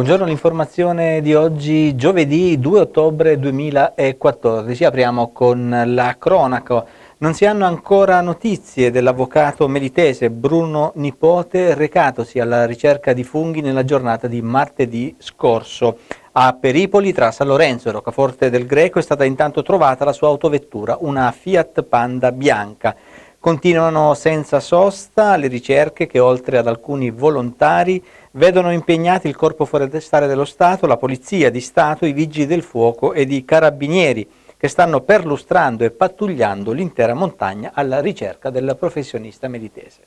Buongiorno, l'informazione di oggi, giovedì 2 ottobre 2014. Apriamo con la cronaca. Non si hanno ancora notizie dell'avvocato melitese Bruno Nipote recatosi alla ricerca di funghi nella giornata di martedì scorso. A Peripoli, tra San Lorenzo e Roccaforte del Greco, è stata intanto trovata la sua autovettura, una Fiat Panda bianca. Continuano senza sosta le ricerche che oltre ad alcuni volontari vedono impegnati il Corpo Forestale dello Stato, la Polizia di Stato, i Vigili del Fuoco ed i Carabinieri che stanno perlustrando e pattugliando l'intera montagna alla ricerca del professionista melitese.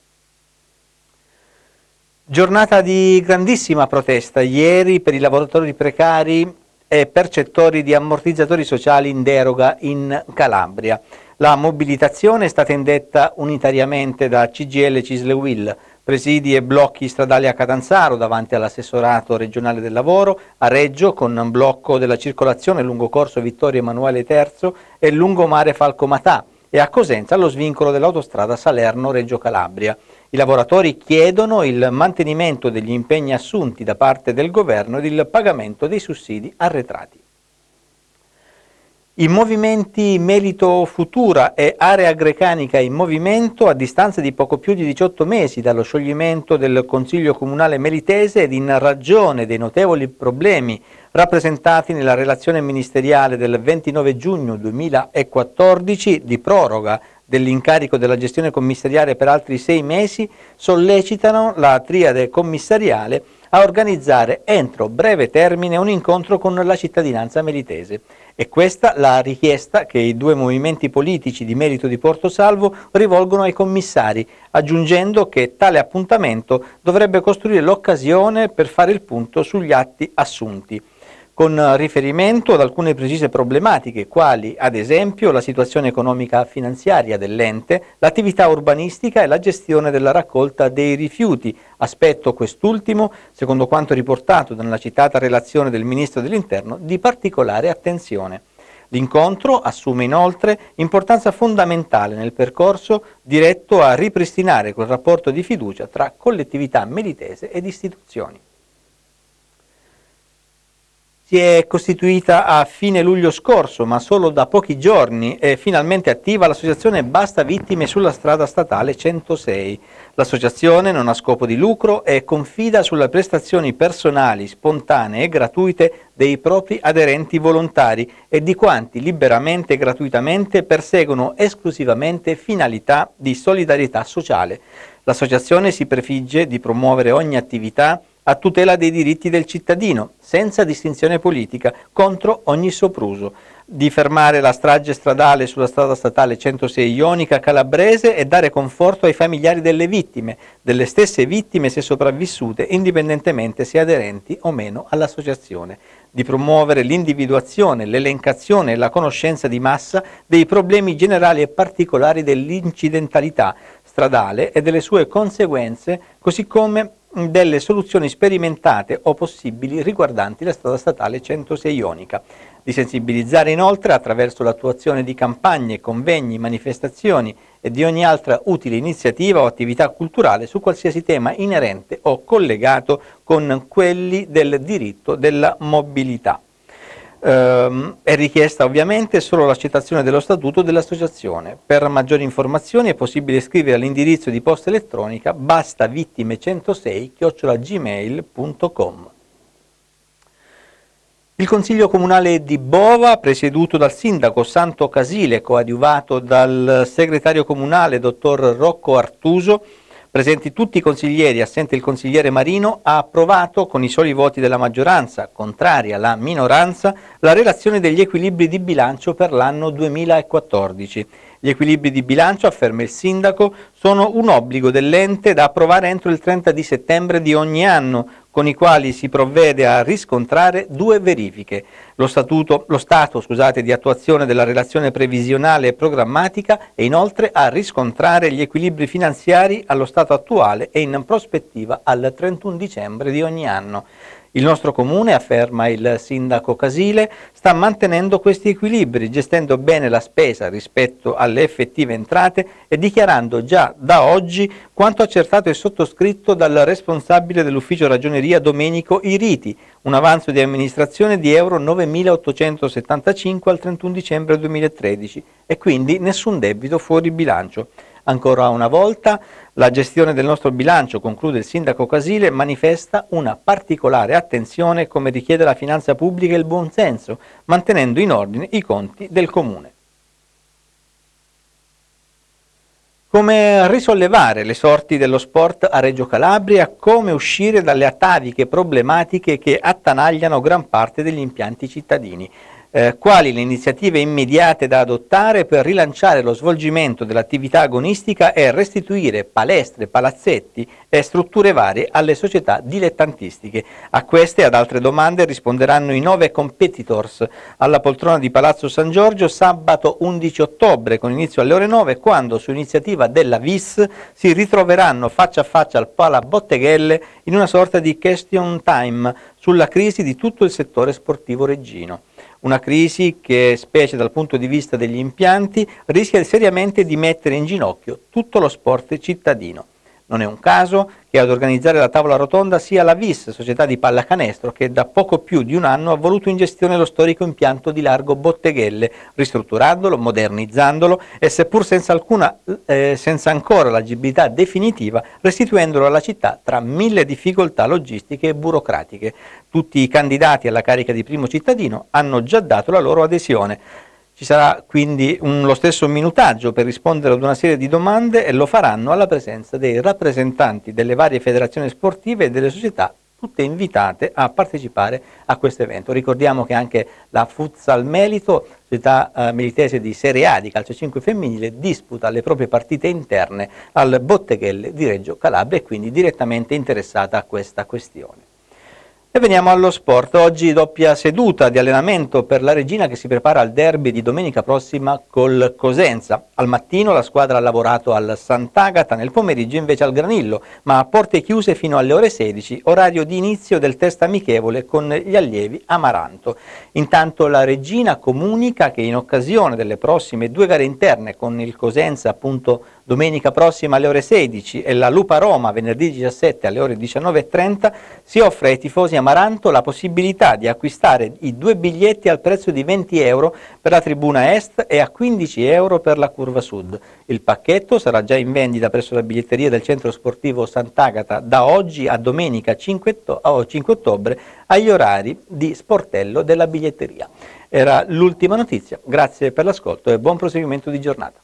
Giornata di grandissima protesta ieri per i lavoratori precari e percettori di ammortizzatori sociali in deroga in Calabria. La mobilitazione è stata indetta unitariamente da CGL Cisle Will, presidi e blocchi stradali a Catanzaro davanti all'assessorato regionale del lavoro, a Reggio con un blocco della circolazione lungo corso Vittorio Emanuele III e lungomare Falcomatà e a Cosenza allo svincolo dell'autostrada Salerno-Reggio Calabria. I lavoratori chiedono il mantenimento degli impegni assunti da parte del governo ed il pagamento dei sussidi arretrati. I movimenti Melito Futura e Area Grecanica in movimento a distanza di poco più di 18 mesi dallo scioglimento del Consiglio Comunale Melitese ed in ragione dei notevoli problemi rappresentati nella relazione ministeriale del 29 giugno 2014 di proroga dell'incarico della gestione commissariale per altri sei mesi, sollecitano la triade commissariale a organizzare entro breve termine un incontro con la cittadinanza melitese. È questa la richiesta che i due movimenti politici di merito di Porto Salvo rivolgono ai commissari, aggiungendo che tale appuntamento dovrebbe costruire l'occasione per fare il punto sugli atti assunti con riferimento ad alcune precise problematiche, quali ad esempio la situazione economica finanziaria dell'ente, l'attività urbanistica e la gestione della raccolta dei rifiuti, aspetto quest'ultimo, secondo quanto riportato nella citata relazione del Ministro dell'Interno, di particolare attenzione. L'incontro assume inoltre importanza fondamentale nel percorso diretto a ripristinare quel rapporto di fiducia tra collettività meditese ed istituzioni si è costituita a fine luglio scorso, ma solo da pochi giorni è finalmente attiva l'associazione Basta Vittime sulla strada statale 106. L'associazione non ha scopo di lucro e confida sulle prestazioni personali, spontanee e gratuite dei propri aderenti volontari e di quanti liberamente e gratuitamente perseguono esclusivamente finalità di solidarietà sociale. L'associazione si prefigge di promuovere ogni attività a tutela dei diritti del cittadino, senza distinzione politica, contro ogni sopruso, di fermare la strage stradale sulla strada statale 106 Ionica Calabrese e dare conforto ai familiari delle vittime, delle stesse vittime se sopravvissute, indipendentemente se aderenti o meno all'associazione, di promuovere l'individuazione, l'elencazione e la conoscenza di massa dei problemi generali e particolari dell'incidentalità stradale e delle sue conseguenze, così come delle soluzioni sperimentate o possibili riguardanti la strada statale 106 Ionica, di sensibilizzare inoltre attraverso l'attuazione di campagne, convegni, manifestazioni e di ogni altra utile iniziativa o attività culturale su qualsiasi tema inerente o collegato con quelli del diritto della mobilità. Ehm, è richiesta ovviamente solo la citazione dello statuto dell'associazione. Per maggiori informazioni è possibile scrivere all'indirizzo di posta elettronica basta vittime106-gmail.com. Il Consiglio Comunale di Bova, presieduto dal Sindaco Santo Casile, coadiuvato dal Segretario Comunale, Dottor Rocco Artuso, presenti tutti i consiglieri, assente il consigliere Marino, ha approvato con i soli voti della maggioranza, contraria la minoranza, la relazione degli equilibri di bilancio per l'anno 2014. Gli equilibri di bilancio, afferma il sindaco, sono un obbligo dell'ente da approvare entro il 30 di settembre di ogni anno, con i quali si provvede a riscontrare due verifiche, lo, statuto, lo stato scusate, di attuazione della relazione previsionale e programmatica e inoltre a riscontrare gli equilibri finanziari allo stato attuale e in prospettiva al 31 dicembre di ogni anno. Il nostro comune, afferma il sindaco Casile, sta mantenendo questi equilibri, gestendo bene la spesa rispetto alle effettive entrate e dichiarando già da oggi quanto accertato e sottoscritto dal responsabile dell'ufficio ragioneria Domenico Iriti, un avanzo di amministrazione di euro 9.875 al 31 dicembre 2013 e quindi nessun debito fuori bilancio. Ancora una volta la gestione del nostro bilancio, conclude il sindaco Casile, manifesta una particolare attenzione come richiede la finanza pubblica e il buonsenso, mantenendo in ordine i conti del comune. come risollevare le sorti dello sport a Reggio Calabria, come uscire dalle ataviche problematiche che attanagliano gran parte degli impianti cittadini eh, quali le iniziative immediate da adottare per rilanciare lo svolgimento dell'attività agonistica e restituire palestre, palazzetti e strutture varie alle società dilettantistiche. A queste e ad altre domande risponderanno i nove competitors alla poltrona di Palazzo San Giorgio sabato 11 ottobre con inizio alle ore 9 quando su iniziativa della VIS si ritroveranno faccia a faccia al Pala Botteghelle in una sorta di question time sulla crisi di tutto il settore sportivo reggino una crisi che, specie dal punto di vista degli impianti, rischia seriamente di mettere in ginocchio tutto lo sport cittadino. Non è un caso che ad organizzare la tavola rotonda sia la VIS, società di pallacanestro, che da poco più di un anno ha voluto in gestione lo storico impianto di largo Botteghelle, ristrutturandolo, modernizzandolo e seppur senza, alcuna, eh, senza ancora l'agibilità definitiva, restituendolo alla città tra mille difficoltà logistiche e burocratiche. Tutti i candidati alla carica di primo cittadino hanno già dato la loro adesione. Ci sarà quindi un, lo stesso minutaggio per rispondere ad una serie di domande e lo faranno alla presenza dei rappresentanti delle varie federazioni sportive e delle società tutte invitate a partecipare a questo evento. Ricordiamo che anche la Futsal Melito, società eh, militese di Serie A di calcio 5 femminile, disputa le proprie partite interne al Botteghelle di Reggio Calabria e quindi direttamente interessata a questa questione. E veniamo allo sport. Oggi doppia seduta di allenamento per la Regina che si prepara al derby di domenica prossima col Cosenza. Al mattino la squadra ha lavorato al Sant'Agata, nel pomeriggio invece al Granillo, ma a porte chiuse fino alle ore 16, orario di inizio del test amichevole con gli allievi Amaranto. Intanto la Regina comunica che in occasione delle prossime due gare interne con il Cosenza appunto domenica prossima alle ore 16 e la Lupa Roma venerdì 17 alle ore 19.30 si offre ai tifosi Amaranto la possibilità di acquistare i due biglietti al prezzo di 20 euro per la tribuna est e a 15 euro per la curva sud. Il pacchetto sarà già in vendita presso la biglietteria del centro sportivo Sant'Agata da oggi a domenica 5 ottobre agli orari di sportello della biglietteria. Era l'ultima notizia, grazie per l'ascolto e buon proseguimento di giornata.